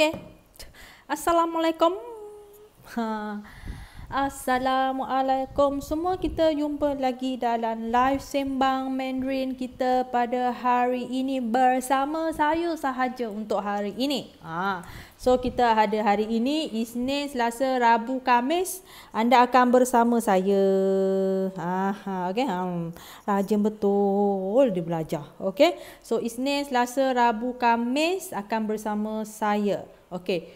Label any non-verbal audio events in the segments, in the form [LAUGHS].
Okay. Assalamualaikum. Ha. Assalamualaikum semua kita jumpa lagi dalam live sembang Mandarin kita pada hari ini bersama saya sahaja untuk hari ini. Ah. So kita ada hari ini Isnin, Selasa, Rabu, Kamis anda akan bersama saya. Ha okey. Um, rajin betul dia belajar. Okey. So Isnin, Selasa, Rabu, Kamis akan bersama saya. Okey.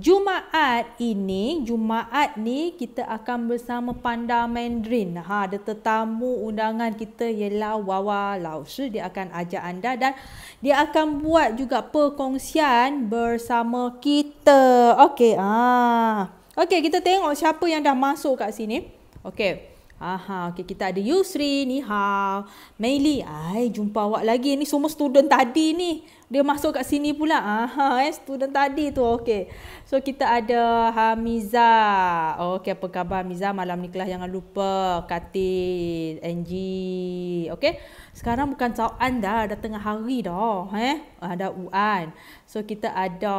Jumaat ini, Jumaat ni kita akan bersama Panda Mandarin. Ha, ada tetamu undangan kita ialah Wawa Lausu. Dia akan ajak anda dan dia akan buat juga perkongsian bersama kita. Okey, ah. Ha. okay kita tengok siapa yang dah masuk kat sini. Okey. Aha, okay, kita ada Yusri, ni hao. Meili, ai jumpa awak lagi. Ni semua student tadi ni dia masuk kat sini pula. Aha, eh, student tadi tu. Okey. So kita ada Hamiza. Okey, apa khabar Hamiza? Malam ni kelas jangan lupa Katil, Angie. Okey. Sekarang bukan soalan dah, dah tengah hari dah, eh. Ada UAN. So kita ada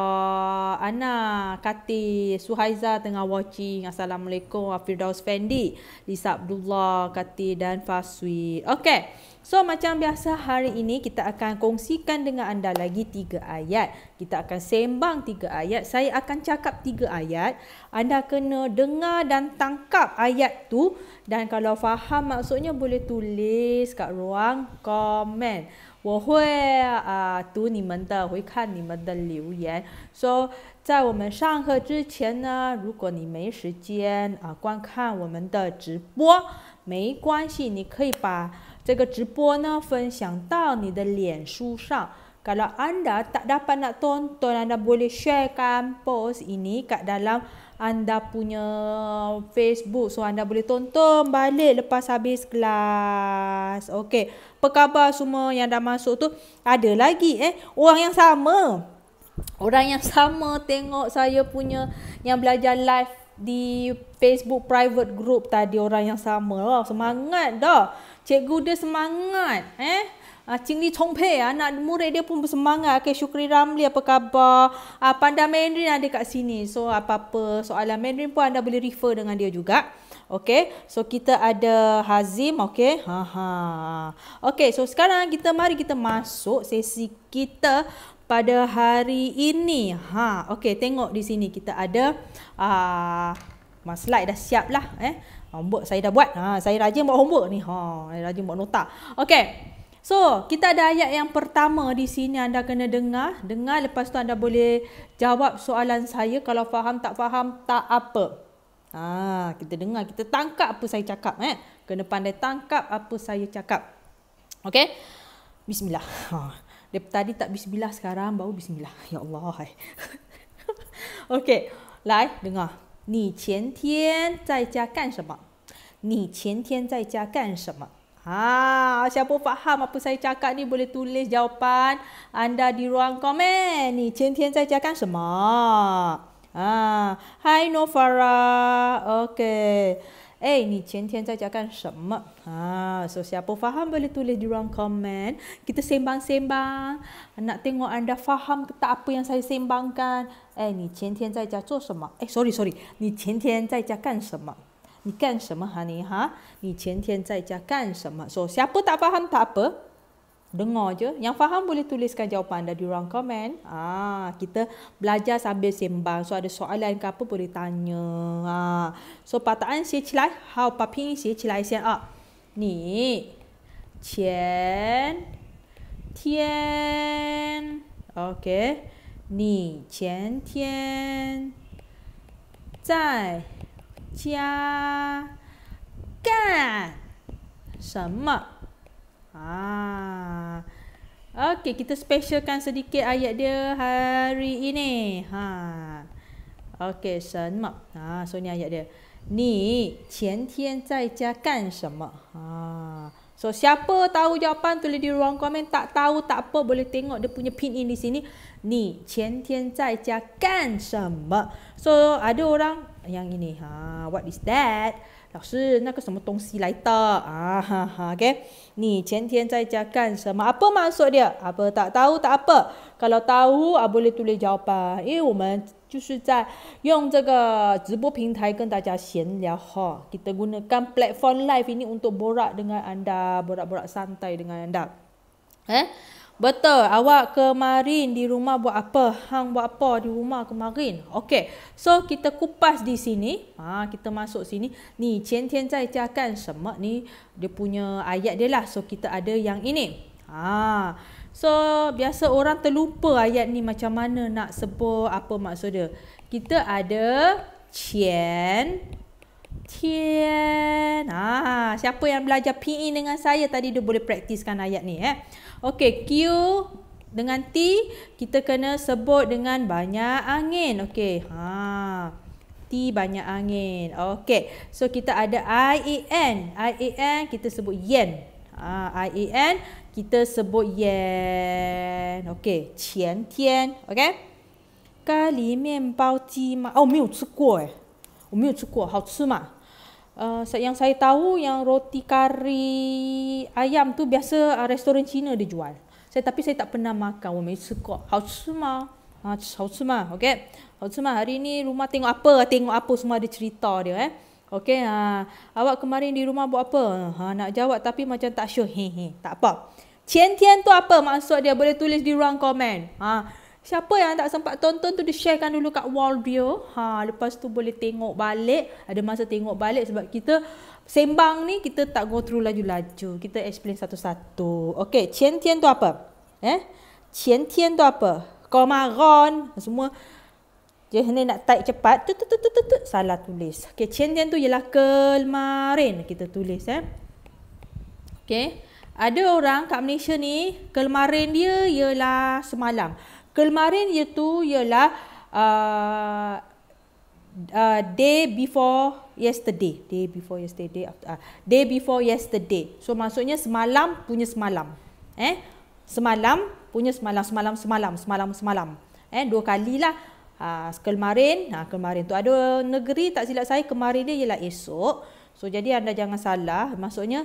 Ana, Kati, Suhaiza tengah watching. Assalamualaikum, Afirdaus Fendi, Lisa Abdullah, Kati dan Faswi. Okay. So macam biasa hari ini kita akan kongsikan dengan anda lagi tiga ayat. Kita akan sembang tiga ayat. Saya akan cakap tiga ayat. Anda kena dengar dan tangkap ayat tu. Dan kalau faham maksudnya boleh tulis kat ruang komen. 我会啊、呃、读你们的，会看你们的留言。所、so, 以在我们上课之前呢，如果你没时间啊、呃、观看我们的直播，没关系，你可以把这个直播呢分享到你的脸书上。Kalau anda tak dapat nak tonton, anda boleh sharekan post ini kat dalam anda punya Facebook. So, anda boleh tonton balik lepas habis kelas. Okay pekabar semua yang dah masuk tu ada lagi eh orang yang sama orang yang sama tengok saya punya yang belajar live di Facebook private group tadi orang yang sama oh, semangat dah cikgu dia semangat eh Ah, Ching Li Chong Pei, anak murid dia pun bersemangat. Okay, Syukri Ramli, apa khabar? Ah, Panda Mandarin ada kat sini. So, apa-apa soalan Mandarin pun anda boleh refer dengan dia juga. Okay, so kita ada Hazim, okay. Ha ha. Okay, so sekarang kita mari kita masuk sesi kita pada hari ini. Ha, okay, tengok di sini kita ada uh, ah, my slide dah siap lah. Eh. Ah, homework saya dah buat. Ha, saya rajin buat homework ni. Ha, saya rajin buat nota. Okay, So, kita ada ayat yang pertama di sini anda kena dengar. Dengar lepas tu anda boleh jawab soalan saya. Kalau faham tak faham, tak apa. Ha, kita dengar, kita tangkap apa saya cakap. Eh? Kena pandai tangkap apa saya cakap. Okay? Bismillah. Ha. Dari tadi tak bismillah, sekarang baru bismillah. Ya Allah. Hai. [LAUGHS] okay. Lai, dengar. Ni qian tian zai jia kan shema? Ni qian tian zai jia kan shema? Ha, siapa faham apa saya cakap ni boleh tulis jawapan anda di ruang komen. Ni qian tian zai jia kan shema? 啊，Hi Nofara，哎、okay. hey,，你前天在家干什么啊？So siapa faham boleh tulis di ruang komen. Kita sembang-sembang. Nak tengok anda faham ke apa yang saya sembangkan. Eh, hey, 你前天在家做什么？哎、hey,，sorry sorry，你前天在家干什么？你干什么哈你哈？你前天在家干什么？So siapa tak faham tak apa. Dengar je. Yang faham boleh tuliskan jawapan anda di ruang komen. Ah, kita belajar sambil sembang. So ada soalan ke apa boleh tanya. Ah. So pataan si cilai. Hao pa si cilai sian. Ah. Ni. Qian. Tian. Okay. Ni. Qian. Tian. Zai. Jia. Gan. Sama. Ah. Ha. Okey, kita specialkan sedikit ayat dia hari ini. Ha. Okey, sama. Ha, so ni ayat dia. Ni, qian tian zai jia gan shenme? Ha. So siapa tahu jawapan tulis di ruang komen. Tak tahu tak apa boleh tengok dia punya pin in di sini. Ni, qian tian zai jia gan shenme? So ada orang yang ini. Ha, what is that? 老师，那个什么东西来的啊？哈哈，OK，你前天在家干什么？阿伯嘛说的，阿伯打打呼打阿伯，卡拉打呼阿伯来读来教吧，因为我们就是在用这个直播平台跟大家闲聊哈。Kita gunakan platform live ini untuk borak dengan anda, borak borak santai dengan anda, eh? Betul, awak kemarin di rumah buat apa? Hang buat apa di rumah kemarin? Okey. So kita kupas di sini. Ha, kita masuk sini. Ni, Chen Tian Zai Jia Kan Shen ni dia punya ayat dia lah. So kita ada yang ini. Ha. So biasa orang terlupa ayat ni macam mana nak sebut apa maksud dia. Kita ada Chen Tian. Ha, siapa yang belajar PE dengan saya tadi dia boleh praktiskan ayat ni eh. Okey, Q dengan T kita kena sebut dengan banyak angin. Okey. Ha. T banyak angin. Okey. So kita ada I E N. I E N kita sebut yen. Ha, I E N kita sebut yen. Okey, qian tian. Okey. Kali mian bao ji ma. Oh, 没有吃过诶。我没有吃过，好吃吗？uh, yang saya tahu yang roti kari ayam tu biasa uh, restoran Cina dia jual. Saya tapi saya tak pernah makan. Oh, mesti kok. Hausma. Hausma. Okey. Hausma hari ni rumah tengok apa? Tengok apa semua ada cerita dia eh. Okey. Uh, awak kemarin di rumah buat apa? Ha, nak jawab tapi macam tak sure. Hehe. Tak apa. Cian tian tu apa maksud dia? Boleh tulis di ruang komen. Ha. Siapa yang tak sempat tonton tu dia sharekan dulu kat wall dia. Ha lepas tu boleh tengok balik, ada masa tengok balik sebab kita sembang ni kita tak go through laju-laju. Kita explain satu-satu. Okey, qian tian tu apa? Eh? Qian tian tu apa? Komaron semua dia hendak nak type cepat. Tut tut tut tut tut salah tulis. Okey, qian tian tu ialah kelmarin kita tulis eh. Okey. Ada orang kat Malaysia ni, kelmarin dia ialah semalam kemarin itu ialah uh, uh, day before yesterday day before yesterday uh, day before yesterday so maksudnya semalam punya semalam eh semalam punya semalam semalam semalam semalam semalam eh dua kalilah ha uh, kemarin ha kemarin tu ada negeri tak silap saya kemarin dia ialah esok so jadi anda jangan salah maksudnya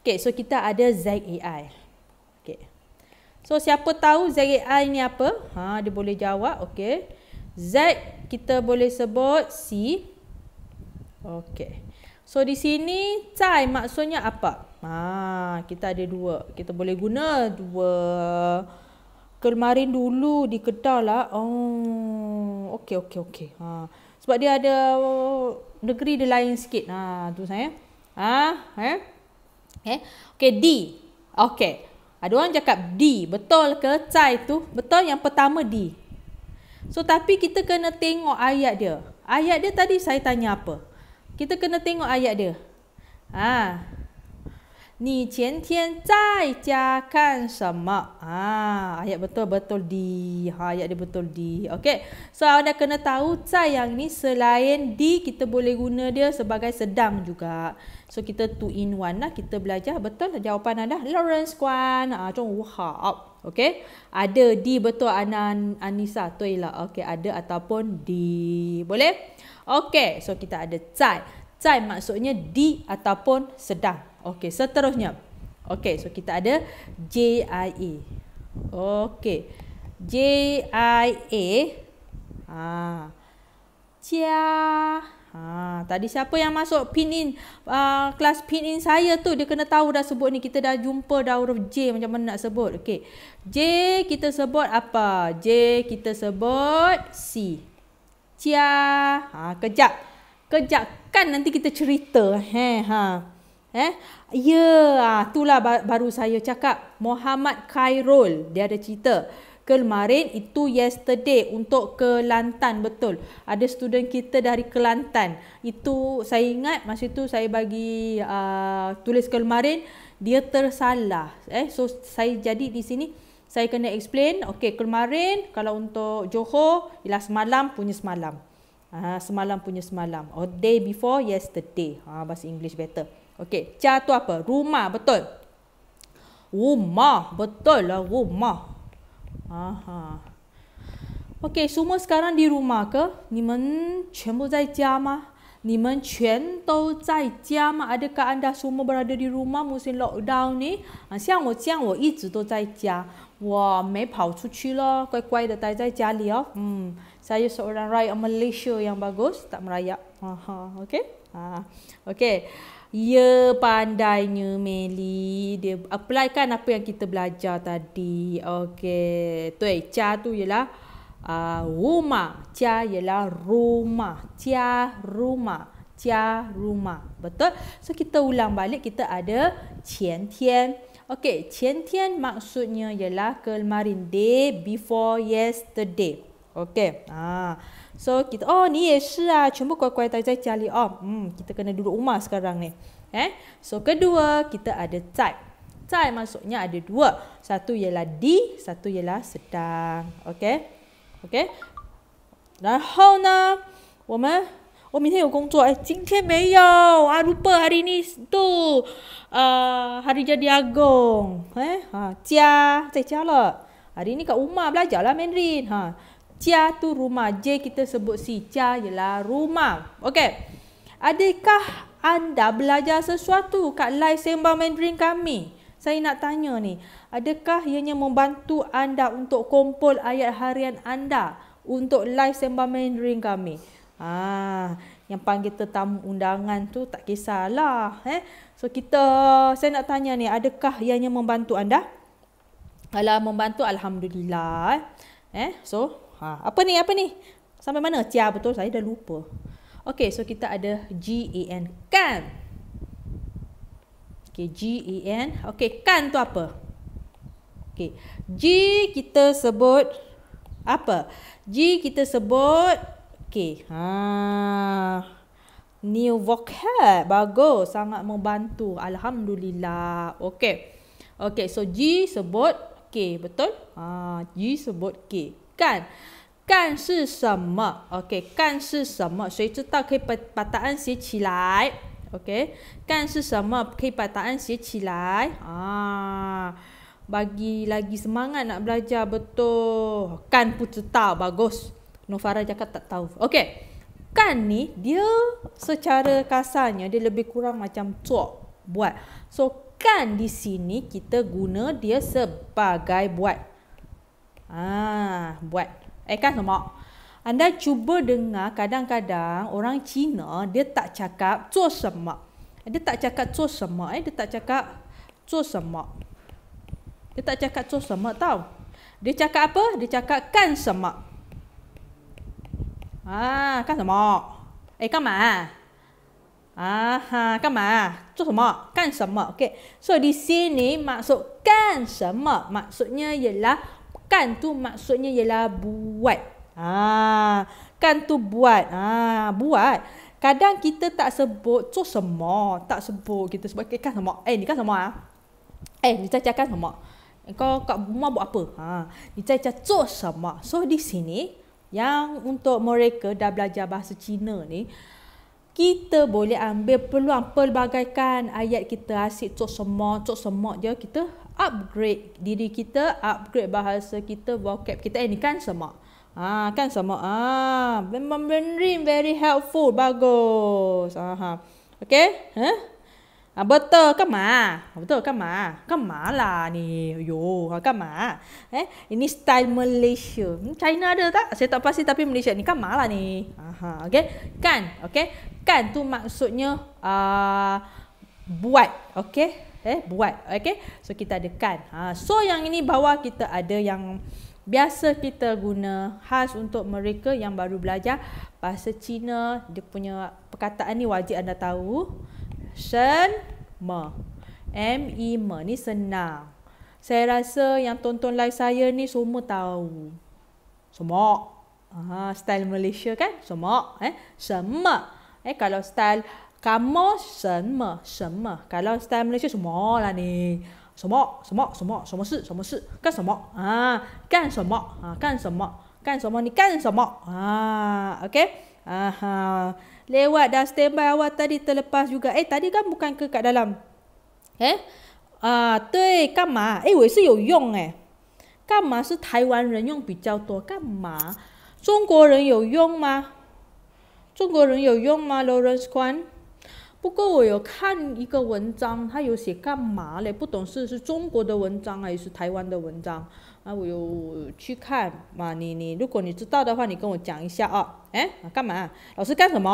Okay, so kita ada ZAI. Okay. So, siapa tahu ZAI ni apa? Ha, dia boleh jawab. Okay. Z, kita boleh sebut C. Okay. So, di sini, Zai maksudnya apa? Ha, kita ada dua. Kita boleh guna dua. Kemarin dulu di Kedah lah. Oh, okay, okay, okay. Ha. Sebab dia ada negeri dia lain sikit. Ha, tu saya. Ha, eh? Okay. Okay, D. Okay. Ada orang cakap D. Betul ke Cai tu? Betul yang pertama D. So, tapi kita kena tengok ayat dia. Ayat dia tadi saya tanya apa? Kita kena tengok ayat dia. Ah. 你前天在家看什么啊 ayat betul betul di ha ayat dia betul di okey kena tahu zai ni selain di kita boleh guna dia sebagai sedang juga kita two in one lah kita belajar betul jawapan anda Lawrence Kwan ah ada di betul Anan Anissa tu ialah okey ada ataupun di boleh okey so kita ada zai zai maksudnya di ataupun sedang Okey, seterusnya. Okey, so kita ada JIA. Okey. JIA. Ha. Cia. Ha, tadi siapa yang masuk pinin uh, ah, kelas pinin saya tu dia kena tahu dah sebut ni. Kita dah jumpa dah huruf J macam mana nak sebut. Okey. J kita sebut apa? J kita sebut C. Cia. Ha, kejap. Kejap kan nanti kita cerita. Heh, ha. Eh? Ya, ah, itulah baru saya cakap. Muhammad Khairul, dia ada cerita. Kemarin itu yesterday untuk Kelantan betul. Ada student kita dari Kelantan. Itu saya ingat masa itu saya bagi uh, tulis kemarin dia tersalah. Eh so saya jadi di sini saya kena explain. Okey kemarin kalau untuk Johor ialah semalam punya semalam. Uh, semalam punya semalam. Or day before yesterday. Ah bahasa English better. Okey, ca tu apa? Rumah, betul. Rumah, betul lah rumah. Aha. Okey, semua sekarang di rumah ke? Ni men semua zai jia ma? Ni men quan dou zai jia ma? Adakah anda semua berada di rumah musim lockdown ni? Ah, siang wo jiang wo yizhi dou zai jia. Wo mei pao chu qu le, guai guai de dai zai jia li oh. Hmm. Saya seorang rakyat Malaysia yang bagus, tak merayap. Aha, okey. Ha. Okey. Ya pandainya Meli Dia applykan apa yang kita belajar tadi Okey. Tu eh Cia tu ialah uh, Rumah Cia ialah rumah Cia rumah Cia rumah Betul So kita ulang balik Kita ada Qian tian Okey. Qian tian maksudnya ialah Kelmarin day before yesterday Okey. Haa ah. So kita oh ni Yesus ah cuma kuat-kuat tak jadi cari oh hmm kita kena duduk rumah sekarang ni. Eh? So kedua kita ada cai. Cai maksudnya ada dua. Satu ialah di, satu ialah sedang. Okay? Okay? 然后呢，我们我明天有工作，哎，今天没有啊，如果 hari ini tu, ah、uh, hari Cia tu rumah. J kita sebut si. Cia ialah rumah. Okey. Adakah anda belajar sesuatu kat live Sembang Mandarin kami? Saya nak tanya ni. Adakah ianya membantu anda untuk kumpul ayat harian anda untuk live Sembang Mandarin kami? Ah, yang panggil tetamu undangan tu tak kisahlah. Eh? So kita, saya nak tanya ni. Adakah ianya membantu anda? Kalau membantu, Alhamdulillah. Eh, eh so Ha, apa ni? Apa ni? Sampai mana? Cia betul saya dah lupa. Okay, so kita ada G A N kan? Okay, G A N. Okay, kan tu apa? Okay, G kita sebut apa? G kita sebut okay. Ha, new vocab bagus sangat membantu. Alhamdulillah. Okay. Okay, so G sebut K, betul? Ha, G sebut K. 干。干是什么？OK，干是什么？谁知道可以把把答案写起来？OK，干是什么？可以把答案写起来啊！Bagi lagi semangat nak belajar betul. Kan pun cetak bagus. Novara cakap tak tahu. OK, kan ni dia secara kasarnya dia lebih kurang macam cok buat. So kan di sini kita guna dia sebagai buat Ah, buat. Eh kan semua. Anda cuba dengar kadang-kadang orang Cina dia tak cakap zuo semak. Dia tak cakap zuo semak eh, dia tak cakap zuo semak. Dia tak cakap zuo semak tau. Dia cakap apa? Dia cakap kan semak. Ah, kan semak. Eh, kan ma? Ah, kan ma? Zuo ah? semak, kan semak. Okay. So di sini maksud kan semak maksudnya ialah kan tu maksudnya ialah buat. Ha, kan tu buat. Ha, buat. Kadang kita tak sebut tu semua, tak sebut kita sebut eh, kan semua. Eh, ni kan semua ah. Eh, ni caca kan semua. Kau kat rumah buat apa? Ha, ni caca tu semua. So di sini yang untuk mereka dah belajar bahasa Cina ni kita boleh ambil peluang pelbagaikan ayat kita asyik cok semua, cok semua je kita upgrade diri kita, upgrade bahasa kita, vocab kita. Ini eh, kan sama, Ha, kan semak. Ha, memang very, very helpful. Bagus. Aha. Okay? Huh? Ha, betul ke ma? Betul ke ma? Ke ma lah ni? Yo, ha, ke ma? Eh, ini style Malaysia. Hmm, China ada tak? Saya tak pasti tapi Malaysia ni ke kan ma lah ni? Aha, okay? Kan, okay? Kan tu maksudnya uh, buat, okay? eh buat okey so kita ada kan ha so yang ini bawah kita ada yang biasa kita guna khas untuk mereka yang baru belajar bahasa Cina dia punya perkataan ni wajib anda tahu shen ma m e me ni senang saya rasa yang tonton live saya ni semua tahu semua ha, style Malaysia kan semua eh semua eh kalau style 干么什么什么？改了什么那些什么啦？你什么什么什么什么事？什么事？干什么啊？干什么啊？干什么？干什么？你干什么啊？OK 啊哈！另外的 Step 啊，我 a 底 t e l e p a s juga？哎，到底干不干？干干了了？哎啊，对，干嘛？诶，我是有用诶。干嘛是台湾人用比较多？干嘛？中国人有用吗？中国人有用吗？Lawrence 关？不过我有看一个文章，他有写干嘛嘞？不懂事是中国的文章还是台湾的文章？啊，我有去看嘛？你你，如果你知道的话，你跟我讲一下啊？哎，干嘛？老师干什么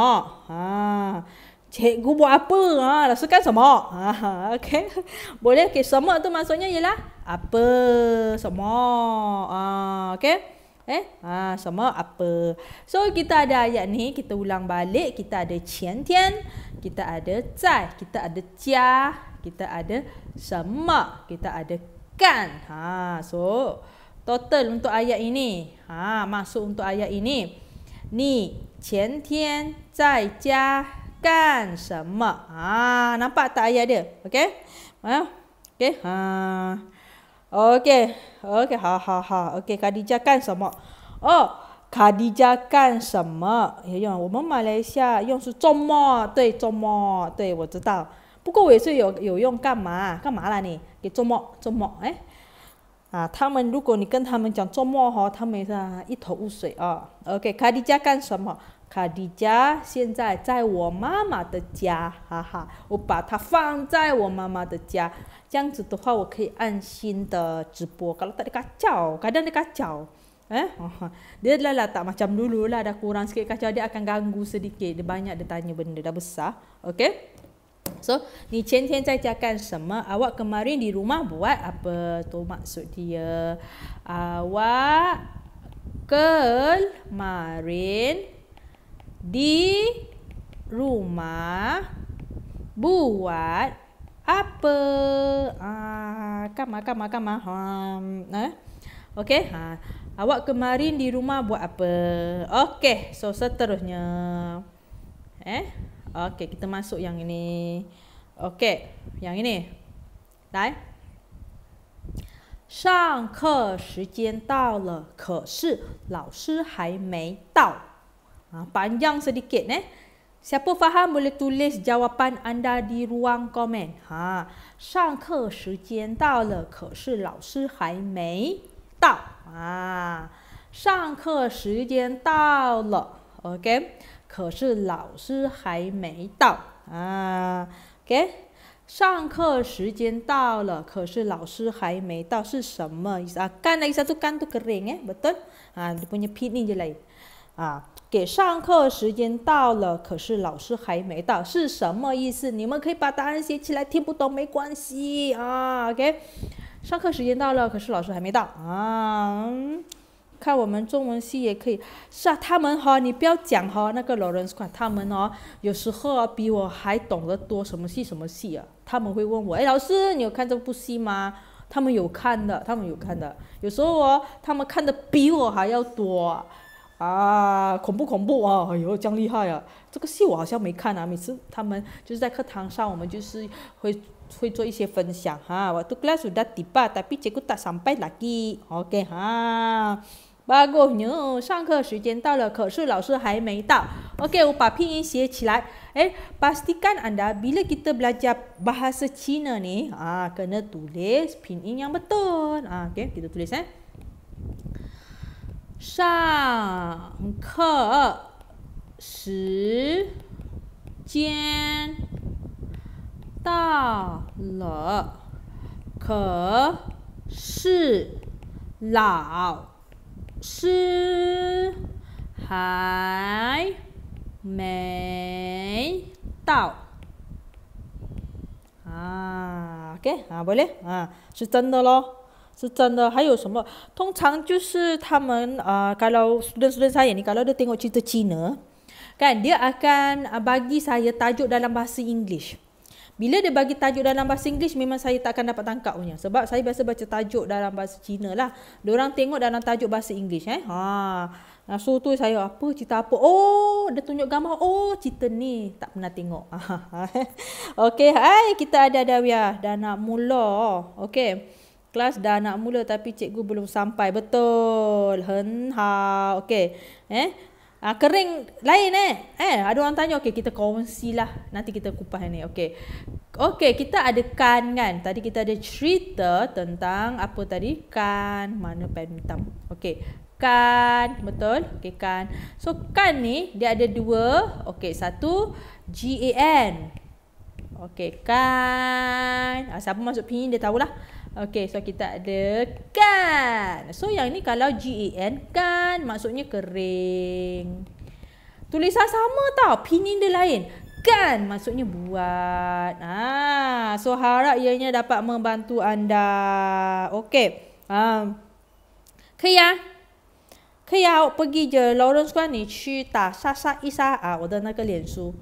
啊？切个阿伯啊！老师干什么？啊 o k 我咧，给什么？都嘛说呢？你啦，阿伯什么啊？OK。eh ha sama apa so kita ada ayat ni kita ulang balik kita ada qian tian kita ada zai kita ada jia kita ada sama kita ada kan ha so total untuk ayat ini ha masuk untuk ayat ini ni qian tian zai jia kan sama ha nampak tak ayat dia Okay, well, okay, ha, ha. OK，OK，好好好，OK，卡迪加干什么？哦，卡迪加干什么？有用，我们马来西亚用是周末，对，周末，对我知道。不过也是有有用，干嘛？干嘛了你？给周末，周末，哎，啊，他们如果你跟他们讲周末哈，他们是一头雾水啊。OK，卡迪加干什么？卡迪加现在在我妈妈的家，哈哈，我把它放在我妈妈的家，这样子的话我可以安心的直播。kalau tak dia lah lah tak macam dulu lah dah kurang sikit kacau dia akan ganggu sedikit. Dia banyak dia tanya benda dah besar. Okay. So, ni Chen Chen cai cakan sama. Awak kemarin di rumah buat apa tu maksud dia? Awak kemarin di rumah buat apa? Ah, kamar, kamar, kamar. Ha, eh? Okey. Ha. Awak kemarin di rumah buat apa? Okey. So, seterusnya. Eh? Okey, kita masuk yang ini. Okey. Yang ini. Dai. Shang shijian dao le, ke shi hai mei dao. Ha, panjang sedikit eh. Siapa faham boleh tulis jawapan anda di ruang komen. Ha, shang ke shi jian dao le, ke shi lao shi hai mei dao. Ha, shang ke shi jian dao le, ok? Ke shi lao shi hai mei dao. Ha, ok? Shang ke shi jian dao le, ke shi lao shi hai mei dao. Shi shama? Kan lagi satu kan tu kering eh, betul? Ha, dia punya pit ni je lah. 啊，给上课时间到了，可是老师还没到，是什么意思？你们可以把答案写起来，听不懂没关系啊。给，上课时间到了，可是老师还没到啊。看我们中文系也可以，是啊，他们哈，你不要讲哈，那个老人快，他们哦，有时候比我还懂得多，什么戏什么戏啊？他们会问我，哎，老师，你有看这部戏吗？他们有看的，他们有看的，有时候哦，他们看的比我还要多。啊，恐怖恐怖啊！哎呦，这样厉害啊！这个戏我好像没看啊。每次他们就是在课堂上，我们就是会会做一些分享哈。我都 glad to that debate, tapi jago tak sampai lagi. OK 哈。Bagusnya, 上课时间到了，可是老师还没到。OK，我把拼音写起来。Eh, pastikan anda bila kita belajar bahasa Cina ni, ah, kena tulis pinyin yang betul. Ah, okay, kita tulis eh. 上课时间到了，可是老师还没到。啊，给啊，不会啊，是真的喽。是真的。还有什么？通常就是他们啊、呃，kalau student student saya ni kalau dia tengok cerita Cina, kan dia akan uh, bagi saya tajuk dalam bahasa English. Bila dia bagi tajuk dalam bahasa English memang saya tak akan dapat tangkap punya sebab saya biasa baca tajuk dalam bahasa Cina lah. Diorang tengok dalam tajuk bahasa English eh. Ha. Nah, so tu saya apa cerita apa? Oh, dia tunjuk gambar. Oh, cerita ni tak pernah tengok. [LAUGHS] Okey, hai kita ada Dawiah dah nak mula. Okey kelas dah nak mula tapi cikgu belum sampai. Betul. Hen ha. Okey. Eh. Ha, kering lain eh. Eh, ada orang tanya. Okey, kita kongsilah. Nanti kita kupas ni. Okey. Okey, kita ada kan kan. Tadi kita ada cerita tentang apa tadi? Kan, mana pen hitam. Okey. Kan, betul? Okey, kan. So, kan ni dia ada dua. Okey, satu G-A-N. Okey, kan. Ha, siapa masuk pinyin dia tahulah. lah. Okay, so kita ada kan. So yang ni kalau G-A-N kan maksudnya kering. Tulisan sama tau, pinin dia lain. Kan maksudnya buat. Ah, so harap ianya dapat membantu anda. Okay. Um, Kaya. Kaya awak pergi je Lawrence Square ni cik. ta sa sa isa ah, 我的那个脸书.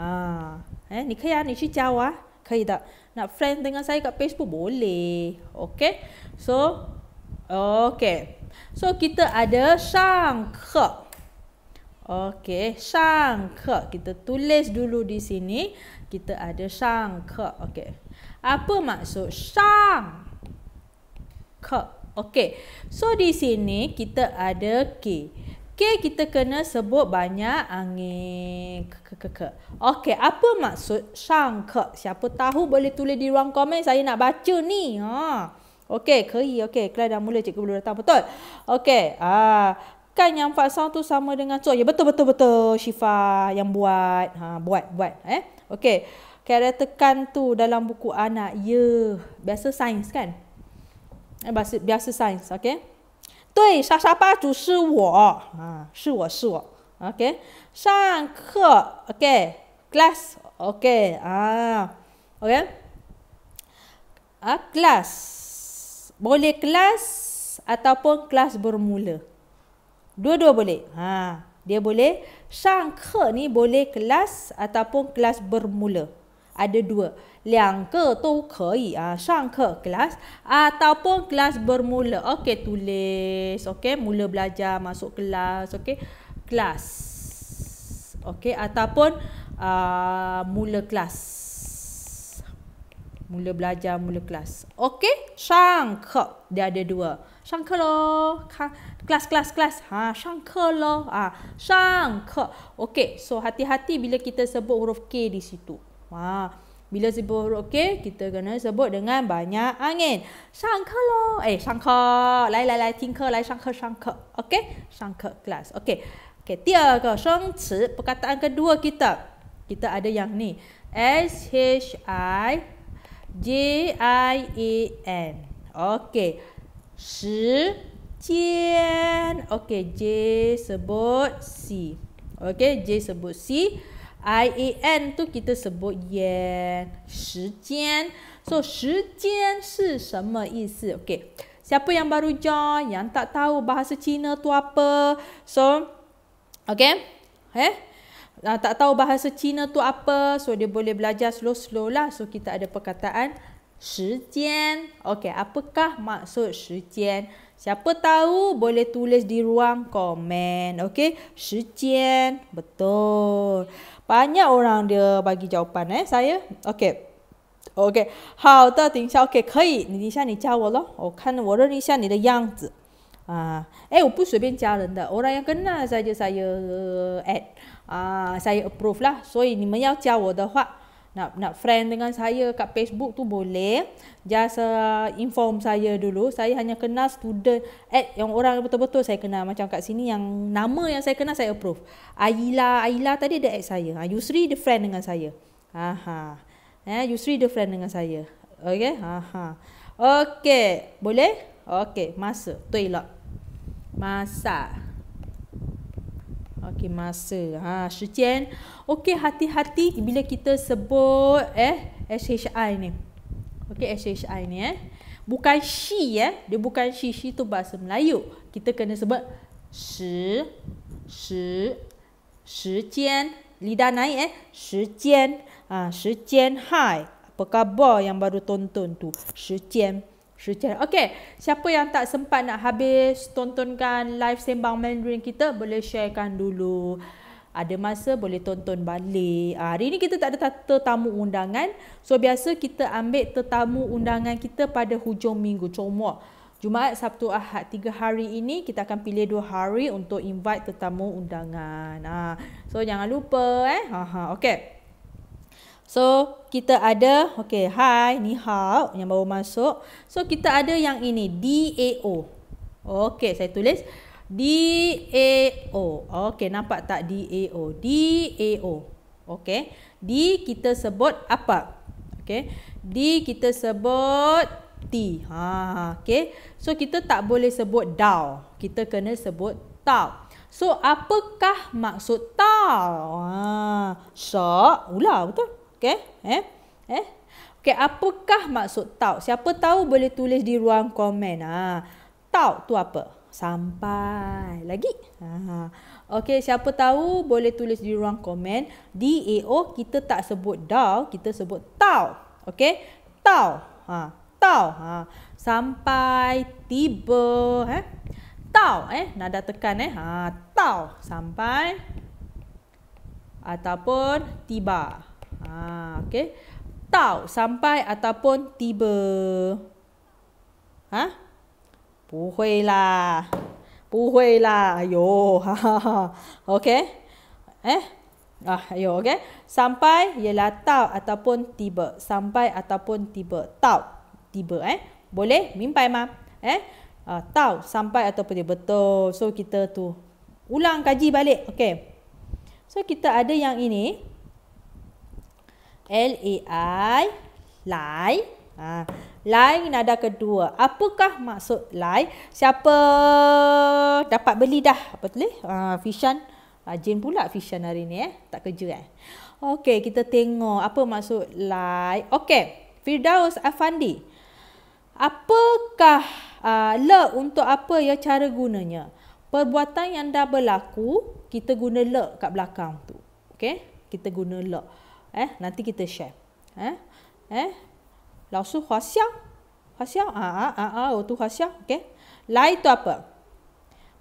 Ah, eh, ni kaya ni cu jawa. Kaya tak? Nak friend dengan saya kat Facebook boleh. Okay. So, okay. So, kita ada shangke. Okay. Shangke. Kita tulis dulu di sini. Kita ada shangke. Okay. Apa maksud shangke? Okay. So, di sini kita ada K. Okey, kita kena sebut banyak angin. Okey, apa maksud shangke? Siapa tahu boleh tulis di ruang komen saya nak baca ni. Ha. Okey, kei. Okey, kelas dah mula cikgu boleh datang betul. Okey, ah kan yang fasal tu sama dengan so. Ya betul betul betul Syifa yang buat. Ha, buat buat eh. Okey. Karakter kan tu dalam buku anak. Ya, biasa sains kan? Eh, biasa, biasa sains, okey. 对，莎莎霸主是我啊，是我是我，OK，上课，OK，glass，OK、okay, okay, 啊，OK，啊，glass，我的 glass ataupun class bermula dua dua-dua boleh. Ha, dia boleh sangka ni boleh class ataupun kelas bermula ada dua. Liangke tu koi ah shangke kelas ataupun kelas bermula. Okey tulis. Okey mula belajar masuk kelas. Okey. Kelas. Okey ataupun uh, mula kelas. Mula belajar mula kelas. Okey shangke dia ada dua. Shangke lo. Kelas kelas kelas. Ha shangke lo. Ah shangke. Okey so hati-hati bila kita sebut huruf K di situ. Ha, bila sebut huruf K, kita kena sebut dengan banyak angin. Sangka lo. Eh, sangka. Lai, lai, lai. Tingka, lai. Sangka, sangka. Okay? Sangka, kelas. Okay. Okay, tiga. Sheng ci. Perkataan kedua kita. Kita ada yang ni. S-H-I-J-I-E-N. Okay. Shijian. Okay, J sebut C. Okay, J sebut C. I A e N tu kita sebut yen Siapa yang baru join, yang tak tahu bahasa Cina tu apa, so, okay, OK，诶、okay? Uh, tak tahu bahasa Cina tu apa so dia boleh belajar slow-slow lah so kita ada perkataan shijian okey apakah maksud shijian siapa tahu boleh tulis di ruang komen Okay, shijian betul banyak orang dia bagi jawapan eh. Saya, okay. Okay, 好的，等一下，OK，可以，你等一下你加我咯，我看我认一下你的样子，啊，哎，我不随便加人的，我来要跟那在就在要 at 啊，在 approve 啦，所以你们要加我的话。nak nak friend dengan saya kat Facebook tu boleh just uh, inform saya dulu saya hanya kenal student at eh, yang orang betul-betul saya kenal macam kat sini yang nama yang saya kenal saya approve Aila Aila tadi ada add saya ha, Yusri the friend dengan saya aha eh Yusri the friend dengan saya okey aha okey boleh okey masa tu elok masa Okey masa. Ha Shichen. Okey hati-hati bila kita sebut eh SHI ni. Okey SHI ni eh. Bukan she eh. Dia bukan she. She tu bahasa Melayu. Kita kena sebut shi shi shijian. Lidah naik eh. Shijian. Ha shijian hai. Apa khabar yang baru tonton tu? Shijian. Syucian. Okay, siapa yang tak sempat nak habis tontonkan live sembang Mandarin kita, boleh sharekan dulu. Ada masa boleh tonton balik. Ah, hari ini kita tak ada tetamu undangan. So, biasa kita ambil tetamu undangan kita pada hujung minggu. Cuma Jumaat, Sabtu, Ahad. Tiga hari ini kita akan pilih dua hari untuk invite tetamu undangan. Ha. So, jangan lupa. eh. Ha, ha. Okay. So kita ada okay hi ni hao yang baru masuk. So kita ada yang ini DAO. Okay saya tulis DAO. Okay nampak tak DAO? DAO. Okay D kita sebut apa? Okay D kita sebut T. Ha okey. So kita tak boleh sebut DAO. Kita kena sebut TAO. So apakah maksud tau? Ha. Sok ulah betul. Okey? Eh? Eh? Okey, apakah maksud tau? Siapa tahu boleh tulis di ruang komen. Ha. Tau tu apa? Sampai. Lagi? Ha, ha. Okey, siapa tahu boleh tulis di ruang komen. DAO kita tak sebut dao, kita sebut tau. Okey? Tau. Ha. Tau. Ha. Sampai tiba. Ha. Tau. Eh? Nada tekan. Eh? Ha. Tau. Sampai. Ataupun tiba. Tiba. Ah, okay. Tau sampai ataupun tiba. Ha? Buhui lah. Buhui lah. Ayuh. [LAUGHS] okay. Eh? Ah, yo, okay. Sampai ialah tau ataupun tiba. Sampai ataupun tiba. Tau. Tiba eh. Boleh? Mimpai ma. Eh? Uh, tau. Sampai ataupun tiba. Betul. So, kita tu ulang kaji balik. Okay. So, kita ada yang ini. Okay. L A I lie. Ah, lie nada kedua. Apakah maksud lie? Siapa dapat beli dah? Apa tu? Ah, Fishan, ah, ha, Jane pula Fishan hari ni eh. Tak kerja eh. Okey, kita tengok apa maksud lie. Okey. Firdaus Afandi. Apakah ah, le untuk apa ya cara gunanya? Perbuatan yang dah berlaku, kita guna le kat belakang tu. Okey, kita guna le eh nanti kita share eh eh lao su hua xiao hua ah ah ah ah oh, tu hua okay, okey lai tu apa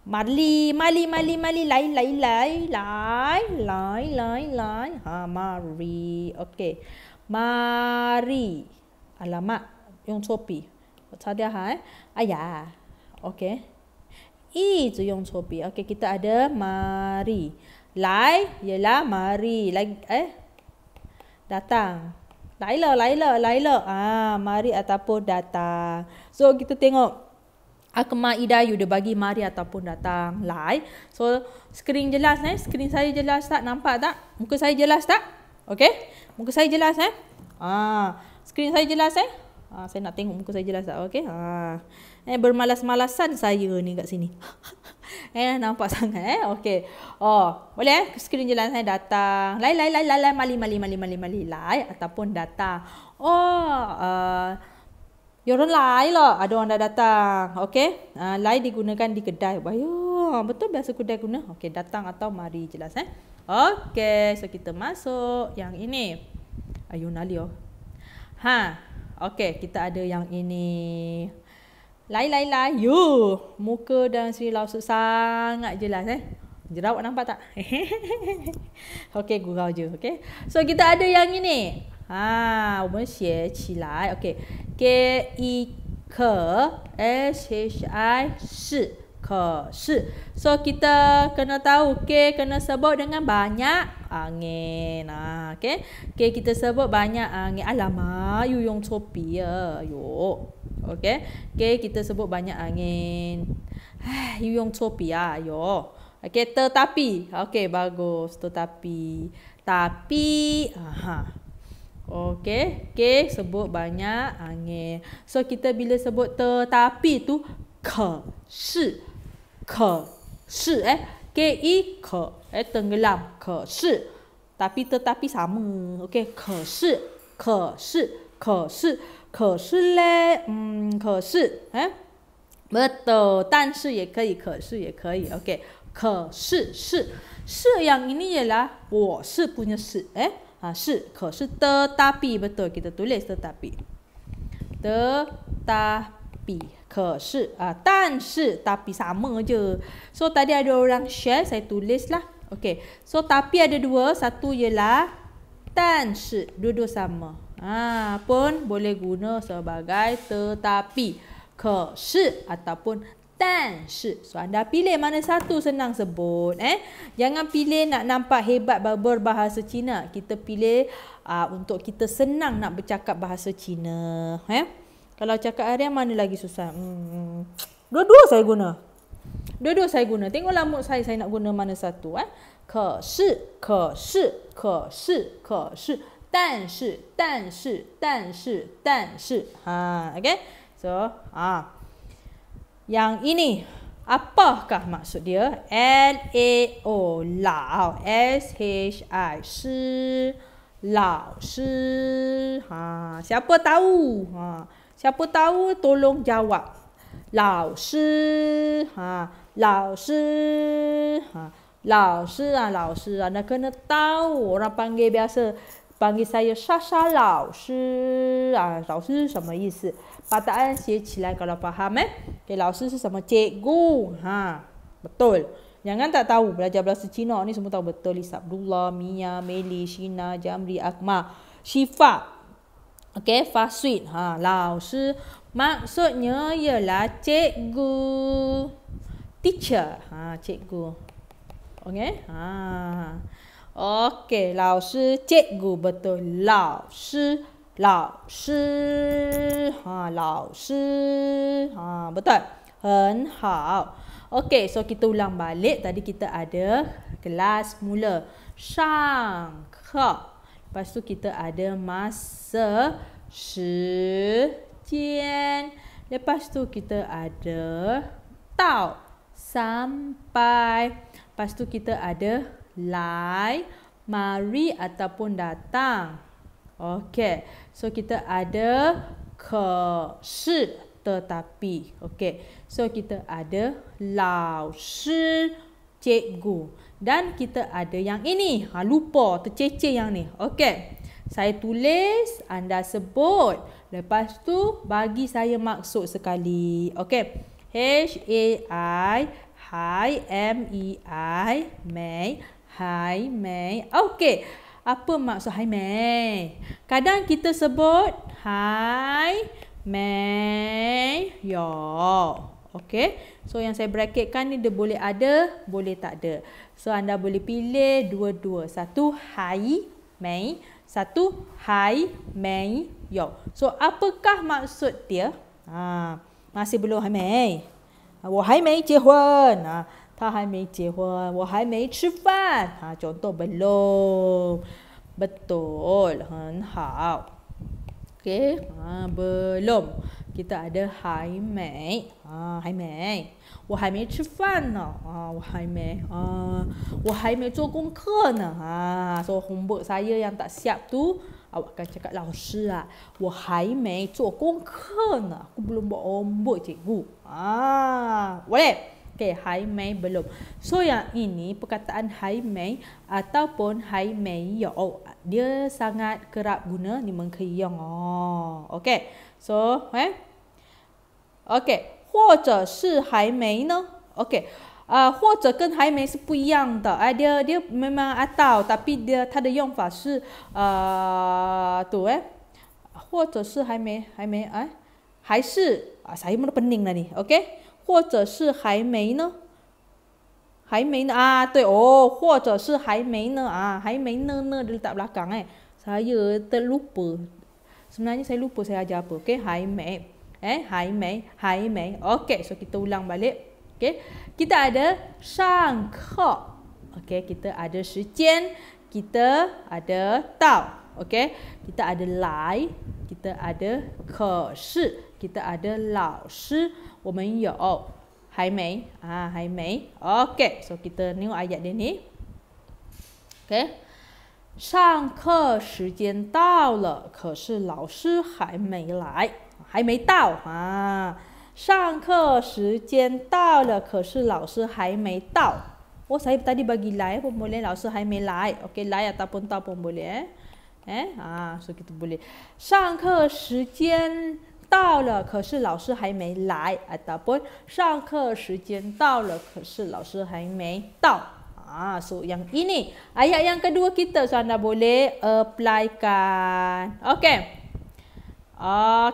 mali mali mali mali lai lai lai lai lai lai lai ha mari okay, mari alamat yong chuo bi wo cha dia ha eh. aiya okey i zu yong chuo bi kita ada mari lai ialah mari lai eh datang. Laila, Laila, Laila. Ah, mari ataupun datang. So kita tengok Akma Ida you dia bagi mari ataupun datang lai. So screen jelas eh? Screen saya jelas tak? Nampak tak? Muka saya jelas tak? Okay? Muka saya jelas eh? Ah, screen saya jelas eh? Ah, saya nak tengok muka saya jelas tak? Okay? Ah eh bermalas-malasan saya ni kat sini. [LAUGHS] eh nampak sangat eh. okay. Oh, boleh eh screen jalan saya eh, datang. Lai lai lai lai lai mali mali mali mali mali lai ataupun datang. Oh, uh, you orang lai lah. Ada orang dah datang. Okay. Uh, lai digunakan di kedai. Bayu. Betul biasa kedai guna. Okay datang atau mari jelas eh. Okey, so kita masuk yang ini. Ayun nali oh. Ha. Okay kita ada yang ini. Lai, lai, lai. You. Muka dan Sri Lausut sangat jelas eh. Jerawat nampak tak? [LAUGHS] okay, gurau je. Okay. So, kita ada yang ini. Ha, umur Xie Qi Lai. Okay. Ke I k S H I s k s. So, kita kena tahu. Ke kena sebut dengan banyak angin. Ha, ah, okay. okay, kita sebut banyak angin. Alamak, you yang copy ya. Yuk. Okay. okay, kita sebut banyak angin. Ah, you yang copy ya. Yuk. Okay, tetapi. Okay, bagus. Tetapi. Tapi. Aha. Okay. Okay, sebut banyak angin. So, kita bila sebut tetapi tu. Ke. Si. Ke. Si. Eh ki ke eh tenggelam ke si tapi tetapi sama okey ke si ke si ke si ke si le hmm ke si eh betul dan si ye ke i ke si ye ke i okey ke si si si yang ini ialah wo si punya si eh ha si ke si tetapi betul kita tulis tetapi tetapi ke se, uh, tapi sama je. So tadi ada orang share, saya tulis lah. Okay, so tapi ada dua, satu ialah tan se, dua-dua sama. Ah, pun boleh guna sebagai tetapi ke ataupun tan se. So anda pilih mana satu senang sebut. Eh, Jangan pilih nak nampak hebat berbahasa Cina. Kita pilih ah untuk kita senang nak bercakap bahasa Cina. Eh? Kalau cakap harian mana lagi susah? Hmm. Dua-dua saya guna. Dua-dua saya guna. Tengoklah mood saya saya nak guna mana satu eh. Ke shi, ke shi, ke shi, ke shi. Dan shi, dan shi, Ha, okay. So, ha. Yang ini apakah maksud dia? L A O lao, S H I shi. Lao shi. Ha, siapa tahu? Ha. Siapa tahu tolong jawab. Lao shi, ha, lao shi, ha, lao shi ah, lao shi ah. Nak kena tahu orang panggil biasa panggil saya Sasha lao shi ah, ha, lao shi sama yi Pataan sia cilai kalau faham eh. Okay, lao shi sama cikgu, ha. Betul. Jangan tak tahu belajar bahasa Cina ni semua tahu betul. Lisa Mia, Meli, Shina, Jamri, Akma, Shifa. Okey, fasid. Ha, lao shi. Maksudnya ialah cikgu. Teacher. Ha, cikgu. Okey. Ha. Okey, lao shi cikgu betul. Lao shi. Lao shi. Ha, lao shi. Ha, betul. Hen hao. Okey, so kita ulang balik. Tadi kita ada kelas mula. Shang ke. Lepas tu kita ada masa Sejian Lepas tu kita ada Tau Sampai Lepas tu kita ada Lai Mari ataupun datang Okay So kita ada Ke Si Tetapi Okay So kita ada Lao Si Cikgu dan kita ada yang ini. Ha, lupa, tercecer yang ni. Okey, saya tulis, anda sebut. Lepas tu, bagi saya maksud sekali. Okey, H-A-I, e Hai, M-E-I, Mei, Hai, Mei. Okey, apa maksud Hai, Mei? Kadang kita sebut, Hai, Mei, Yo. Okey, so yang saya bracketkan ni dia boleh ada, boleh tak ada. So anda boleh pilih dua-dua. Satu hai mei, satu hai mei yo. So apakah maksud dia? Ha, masih belum hai mei. Wahai mei jihuan. Ha, ta hai mei jihuan. Wahai mei cifan. Ha, contoh belum. Betul. Hen ha, hao. Okay. Ha, Belum kita ada Hai Mei. Ha, Hai Mei. 我还没吃饭呢啊，我还没啊，我还没做功课呢啊，所以 homework ha, ha, ha, saya yang tak siap tu, awak akan cakap lah, 老师啊，我还没做功课呢，我 lah. belum buat homework cikgu 啊，boleh? Okay, 还没 belum. So yang ini perkataan 还没 ataupun 还没有，dia sangat kerap guna ni mengkiyong oh, okay. So, eh? Okay. 或者是还没呢？OK，啊、呃，或者跟还没是不一样的。哎，第二，第二，慢慢啊到，它必的，它的用法是呃，对、欸，或者是还没，还没，哎，还是啊，啥用不本领了你？OK，或者是还没呢？还没呢啊？对哦，或者是还没呢啊？还没呢呢，你打不拉讲哎，啥有的路不？Sebenarnya saya lupa saya ajar apa. Okey, hi mai. Eh, hi mai, hi mai. Okey, so kita ulang balik. Okey. Kita ada shang ke. Okey, kita ada shi kita ada tao. Okey. Kita ada lai, kita ada ke shi, kita ada lao shi. Kita ada oh, hai mai. Ah, hai mai. Okey, so kita tengok ayat dia ni. Okey. 上课时间到了，可是老师还没来，还没到啊！上课时间到了，可是老师还没到。我才不带你把你来，蹦蹦连老师还没来。OK，来呀，大蹦大蹦蹦连，哎啊，手机都不连。上课时间到了，可是老师还没来啊！大蹦，上课时间到了，可是老师还没到。Ha, so yang ini ayat yang kedua kita so anda boleh applykan. Okay,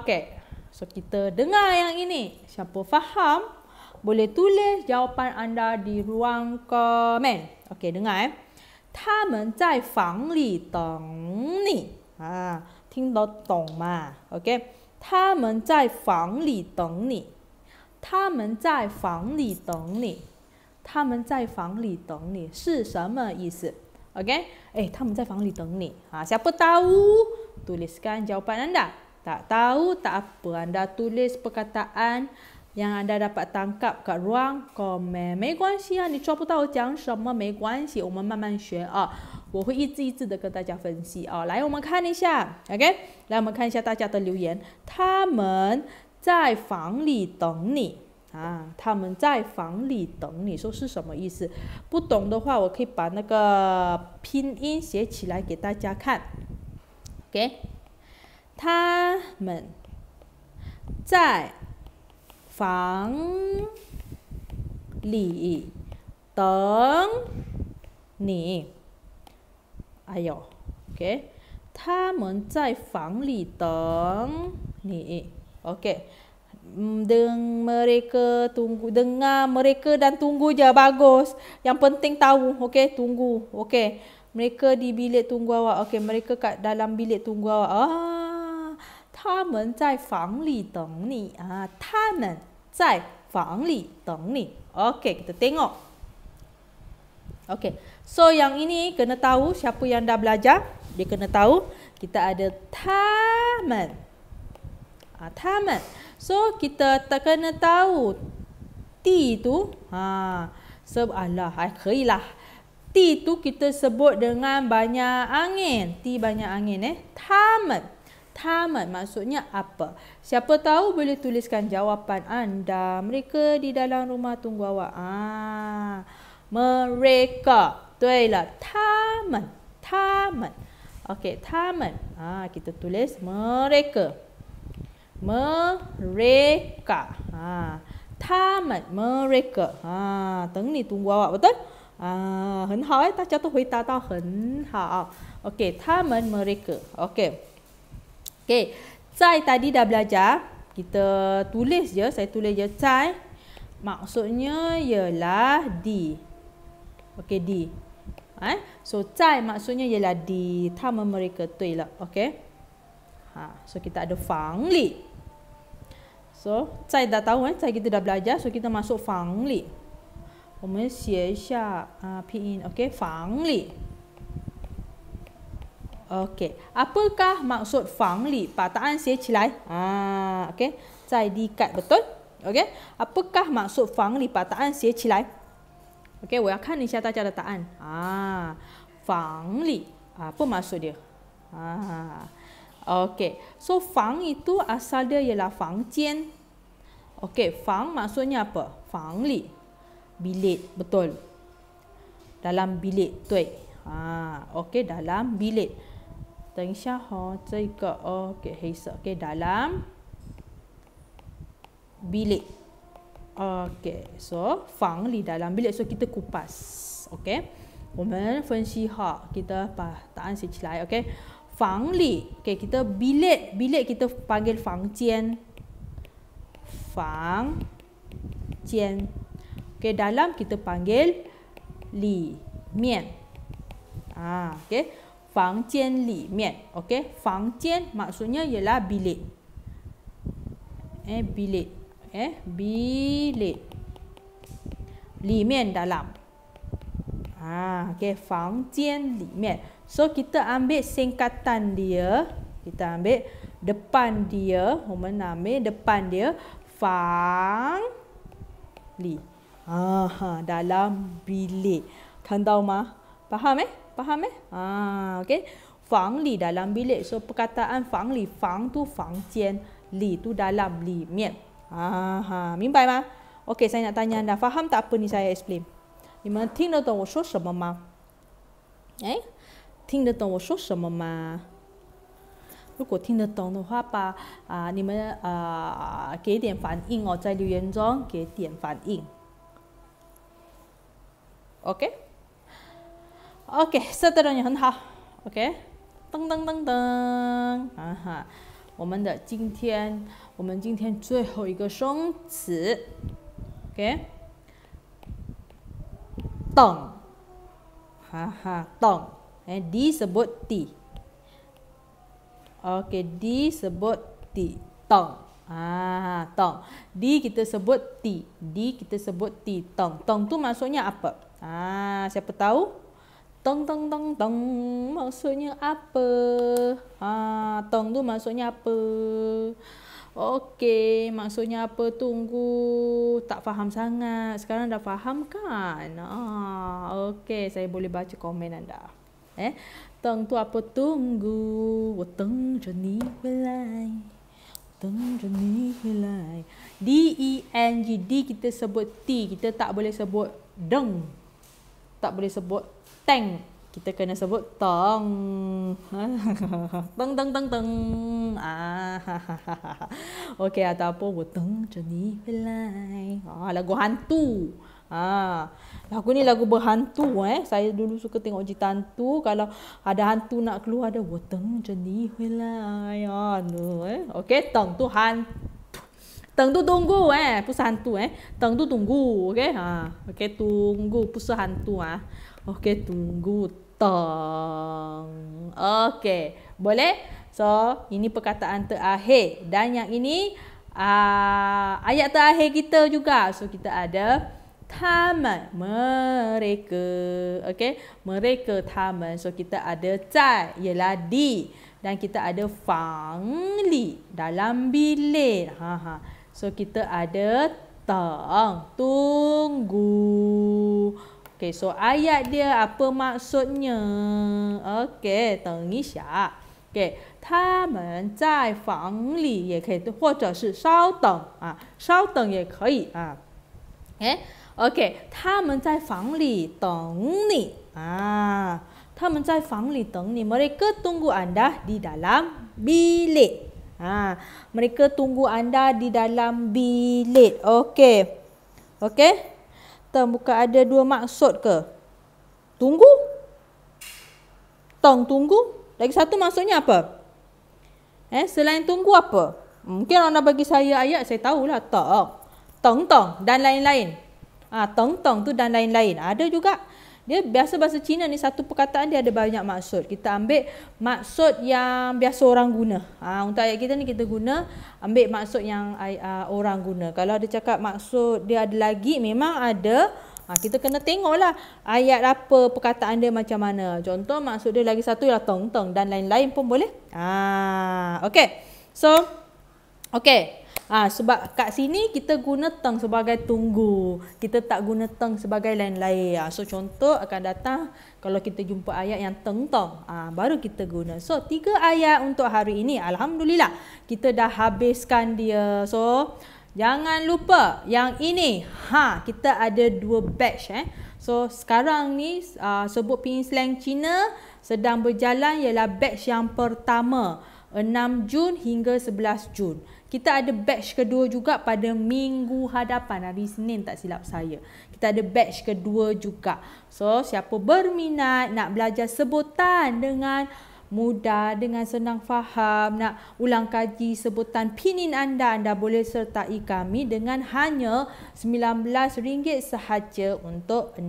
okay. So kita dengar yang ini. Siapa faham boleh tulis jawapan anda di ruang komen. Okay, dengar eh. Taman zai fang li dong ni. Ha, ting do dong ma. Okey. Taman zai fang li dong ni. Taman zai fang li dong 他们在房里等你是什么意思？OK，哎，他们在房里等你啊。下不道，读写干叫别人的，不道不叫你读写。没关系，你抓不我讲什么没关系，我们慢慢学啊。我会一字一字的跟大家分析啊。来，我们看一下，OK，来我们看一下大家的留言。他们在房里等你。啊，他们在房里等你，说是什么意思？不懂的话，我可以把那个拼音写起来给大家看。给，他们在房里等你。哎呦，OK，他们在房里等你，OK。Mm, deng mereka tunggu dengar mereka dan tunggu je bagus yang penting tahu okey tunggu okey mereka di bilik tunggu awak okey mereka kat dalam bilik tunggu awak ah ta men zai fang li deng ni ah ta men zai fang li deng ni okey kita tengok okey so yang ini kena tahu siapa yang dah belajar dia kena tahu kita ada ta ah ta So kita tak kena tahu T tu ha sebalah lah. T tu kita sebut dengan banyak angin. T banyak angin eh. Tamat. Tamat maksudnya apa? Siapa tahu boleh tuliskan jawapan anda. Mereka di dalam rumah tunggu awak. Ah. Mereka. Betullah. Tamat. Tamat. Okey, taman. Ha, ah, kita tulis mereka mereka. Ha, tamat mereka. Ha, teng ni tunggu awak betul? Ha, hen hao eh, tak jatuh huita tau hen hao. Okey, tamat mereka. OK. OK, cai tadi dah belajar. Kita tulis je, saya tulis je cai. Maksudnya ialah di. OK, di. Eh? So, cai maksudnya ialah di. Tamat mereka tu ialah. Okey. Ha, so, kita ada fang li. So, saya dah tahu kan, eh, saya kita dah belajar. So, kita masuk fang li. Kita siya uh, pin, okay, fang li. Okay, apakah maksud fang li? Pataan siya cilai. Ah, okay, Cai dikat betul. Okay, apakah maksud fang li? Pataan siya cilai. Okay, saya akan lihat cataan. Ah, fang li. Apa maksud dia? Ah, Okey. So fang itu asal dia ialah fang jian. Okey, fang maksudnya apa? Fang li. Bilik, betul. Dalam bilik, tui. Ha, okey, dalam bilik. Tengsha ha, cika. Okey, hisa. Okey, dalam bilik. Okey, so fang li dalam bilik. So kita kupas. Okey. Women fen shi ha, kita pa taan si chilai, okey. Fang li, okey, kita bilik, bilik kita panggil fang jian fang jian okey dalam kita panggil li mian ah okey fang jian li mian okey fang jian maksudnya ialah bilik eh bilik eh bilik li mian dalam ah okey fang jian li mian so kita ambil singkatan dia kita ambil depan dia, kita ambil depan dia Fang Li, dalam bilik. Kan tahu 房里，啊哈，dalam bilik，看到吗？paham eh? paham eh? Ha, Fang Li dalam bilik. So perkataan Fang Li, Fang tu Li tu dalam saya nak tanya, 里面，啊哈，明白吗？OK，我想问一下，大家 faham tak apa ni saya Eh, saya explain？你们听得懂我说什么吗？哎、欸，听得懂我说什么吗？如果听得懂的话，吧，啊你们啊给点反应哦，在留言中给点反应。OK，OK，射得人也很好。OK，噔噔噔噔，啊哈，我们的今天我们今天最后一个生词，给，等，哈哈，等，哎，第四 e d Okey, D sebut T. Tong. Ah, tong. D kita sebut T. D kita sebut T. Tong. Tong tu maksudnya apa? Ah, siapa tahu? Tong, tong, tong, tong. Maksudnya apa? Ah, tong tu maksudnya apa? Okey, maksudnya apa? Tunggu. Tak faham sangat. Sekarang dah faham kan? Ah, okey, saya boleh baca komen anda. Eh, 等多不等我，我等着你回来，等着你回来。D E N G D kita sebut T kita tak boleh sebut deng, tak boleh sebut teng, kita kena sebut tong. [LAUGHS] Teng teng teng teng. Ah, [LAUGHS] okay ataupun 我等着你回来. Ah, lagu hantu. Ha. Lagu ni lagu berhantu eh. Saya dulu suka tengok cerita hantu. Kalau ada hantu nak keluar ada weteng jadi hilang. Ya, no, eh. Okey, tong tu hantu. Teng tu tunggu eh, pusat hantu eh. Teng tu tunggu, okey. Ha, okey tunggu pusat hantu ah. Okey tunggu tong. Okey. Boleh? So, ini perkataan terakhir dan yang ini uh, ayat terakhir kita juga. So, kita ada Taman mereka. Okay. Mereka taman. So kita ada zai ialah di. Dan kita ada fang li dalam bilik. Ha, ha. So kita ada tang tunggu. Okay. So ayat dia apa maksudnya? Okay. Tunggu syak. Okay. 他们在房里也可以，或者是稍等啊，稍等也可以啊。哎、okay?。OK，他们在房里等你啊。他们在房里等你，mereka tunggu anda di dalam bilik. Ah, mereka tunggu anda di dalam bilik. Okey. Okey. Tem ada dua maksud ke? Tunggu. Tong tunggu. Lagi satu maksudnya apa? Eh, selain tunggu apa? Hmm, mungkin anda bagi saya ayat, saya tahulah. Tong. Tong tong dan lain-lain. Ah, ha, tong tong tu dan lain-lain. Ah, ada juga. Dia biasa bahasa Cina ni satu perkataan dia ada banyak maksud. Kita ambil maksud yang biasa orang guna. Ha, untuk ayat kita ni kita guna ambil maksud yang uh, orang guna. Kalau ada cakap maksud dia ada lagi memang ada. Ha, kita kena tengoklah ayat apa perkataan dia macam mana. Contoh maksud dia lagi satu ialah tong tong dan lain-lain pun boleh. Ah, ha, okay. So, okay. Ha, sebab kat sini kita guna teng sebagai tunggu. Kita tak guna teng sebagai lain-lain. Ha, so contoh akan datang kalau kita jumpa ayat yang teng-teng. Ha, ah, baru kita guna. So tiga ayat untuk hari ini. Alhamdulillah kita dah habiskan dia. So jangan lupa yang ini. Ha, kita ada dua batch. Eh. So sekarang ni ha, sebut pinyin slang Cina sedang berjalan ialah batch yang pertama. 6 Jun hingga 11 Jun. Kita ada batch kedua juga pada minggu hadapan hari Senin tak silap saya. Kita ada batch kedua juga. So siapa berminat nak belajar sebutan dengan mudah dengan senang faham nak ulang kaji sebutan pinin anda anda boleh sertai kami dengan hanya RM19 sahaja untuk 6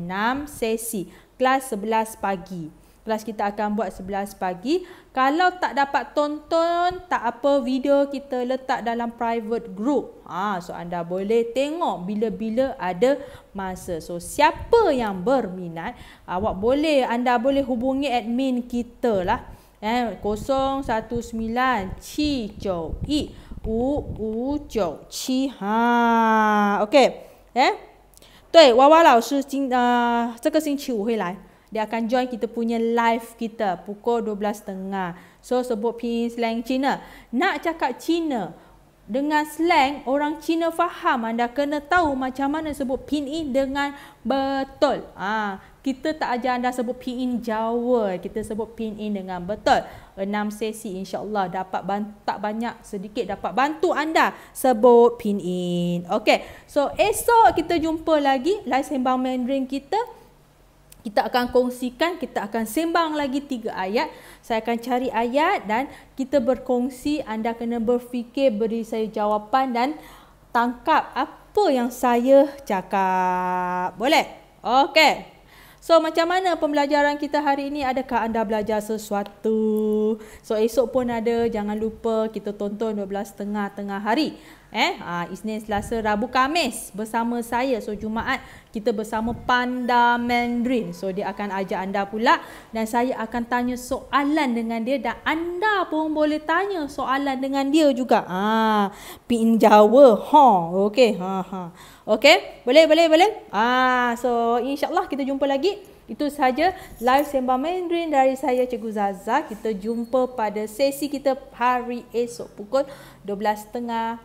sesi kelas 11 pagi kelas kita akan buat 11 pagi. Kalau tak dapat tonton, tak apa video kita letak dalam private group. Ha, so anda boleh tengok bila-bila ada masa. So siapa yang berminat, awak boleh, anda boleh hubungi admin kita lah. Eh, 019 Chi Chou I U U Chou Chi Ha Okay Eh 对，娃娃老师今呃这个星期五会来。dia akan join kita punya live kita pukul 12.30. So sebut pinyin slang Cina. Nak cakap Cina dengan slang orang Cina faham anda kena tahu macam mana sebut pin in dengan betul. Ah, ha, kita tak ajar anda sebut pin in Jawa, kita sebut pin in dengan betul. 6 sesi insya-Allah dapat tak banyak sedikit dapat bantu anda sebut pin in. Okey. So esok kita jumpa lagi live sembang Mandarin kita kita akan kongsikan, kita akan sembang lagi tiga ayat. Saya akan cari ayat dan kita berkongsi. Anda kena berfikir, beri saya jawapan dan tangkap apa yang saya cakap. Boleh? Okey. So macam mana pembelajaran kita hari ini? Adakah anda belajar sesuatu? So esok pun ada. Jangan lupa kita tonton 12.30 tengah hari eh ha, Isnin Selasa Rabu Kamis bersama saya so Jumaat kita bersama Panda Mandarin so dia akan ajak anda pula dan saya akan tanya soalan dengan dia dan anda pun boleh tanya soalan dengan dia juga ha pin Jawa ha okey ha ha okey boleh boleh boleh ha so insyaallah kita jumpa lagi itu sahaja live sembah Mandarin dari saya Cikgu Zaza. Kita jumpa pada sesi kita hari esok pukul 12.30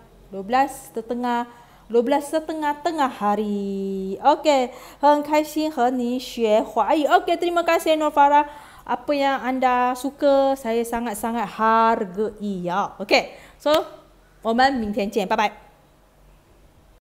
12 setengah 12setengah tengah hari. Okey, hengkaisin heni xue huai. Okey, terima kasih Nur Farah. Apa yang anda suka, saya sangat-sangat hargai ya. Okey. So, 我们明天见，拜拜。